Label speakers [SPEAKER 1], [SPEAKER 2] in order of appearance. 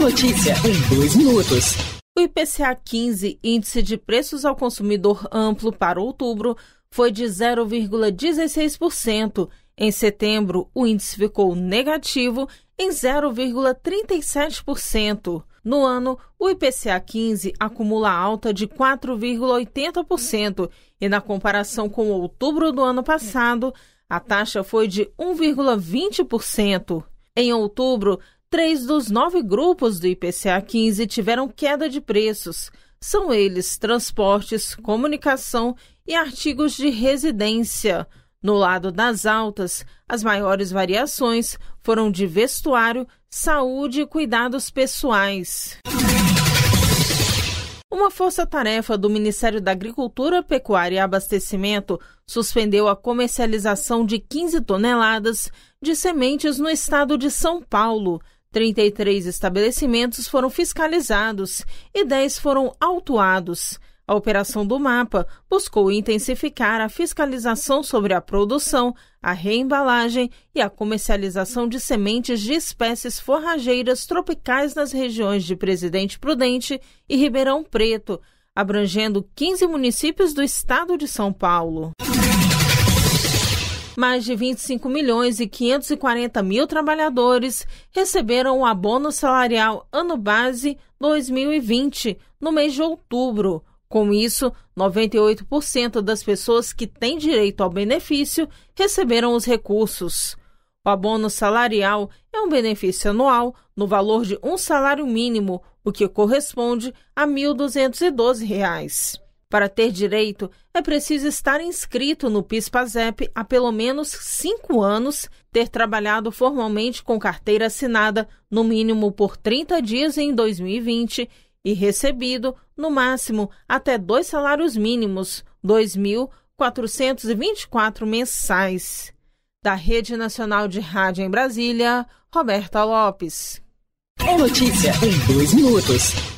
[SPEAKER 1] notícia em dois minutos? O IPCA 15, Índice de Preços ao Consumidor Amplo para outubro, foi de 0,16%. Em setembro, o índice ficou negativo em 0,37%. No ano, o IPCA 15 acumula alta de 4,80% e, na comparação com outubro do ano passado, a taxa foi de 1,20%. Em outubro, Três dos nove grupos do IPCA 15 tiveram queda de preços. São eles transportes, comunicação e artigos de residência. No lado das altas, as maiores variações foram de vestuário, saúde e cuidados pessoais. Uma força-tarefa do Ministério da Agricultura, Pecuária e Abastecimento suspendeu a comercialização de 15 toneladas de sementes no estado de São Paulo. 33 estabelecimentos foram fiscalizados e 10 foram autuados. A operação do mapa buscou intensificar a fiscalização sobre a produção, a reembalagem e a comercialização de sementes de espécies forrageiras tropicais nas regiões de Presidente Prudente e Ribeirão Preto, abrangendo 15 municípios do estado de São Paulo mais de 25 milhões e 540 mil trabalhadores receberam o abono salarial ano base 2020 no mês de outubro. Com isso, 98% das pessoas que têm direito ao benefício receberam os recursos. O abono salarial é um benefício anual no valor de um salário mínimo, o que corresponde a R$ 1.212. Para ter direito, é preciso estar inscrito no PIS-PASEP há pelo menos cinco anos, ter trabalhado formalmente com carteira assinada no mínimo por 30 dias em 2020 e recebido, no máximo, até dois salários mínimos, 2.424 mensais. Da Rede Nacional de Rádio em Brasília, Roberta Lopes. É notícia em dois minutos.